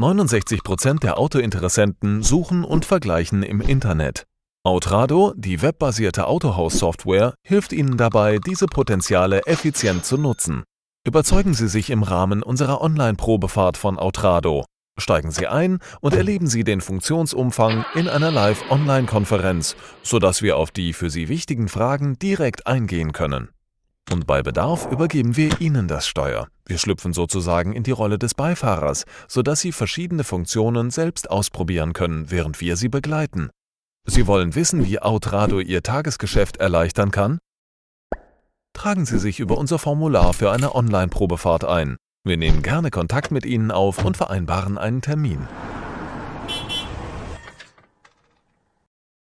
69 der Autointeressenten suchen und vergleichen im Internet. Autrado, die webbasierte Autohaus-Software, hilft Ihnen dabei, diese Potenziale effizient zu nutzen. Überzeugen Sie sich im Rahmen unserer Online-Probefahrt von Autrado. Steigen Sie ein und erleben Sie den Funktionsumfang in einer Live-Online-Konferenz, sodass wir auf die für Sie wichtigen Fragen direkt eingehen können. Und bei Bedarf übergeben wir Ihnen das Steuer. Wir schlüpfen sozusagen in die Rolle des Beifahrers, sodass Sie verschiedene Funktionen selbst ausprobieren können, während wir Sie begleiten. Sie wollen wissen, wie Outrado Ihr Tagesgeschäft erleichtern kann? Tragen Sie sich über unser Formular für eine Online-Probefahrt ein. Wir nehmen gerne Kontakt mit Ihnen auf und vereinbaren einen Termin.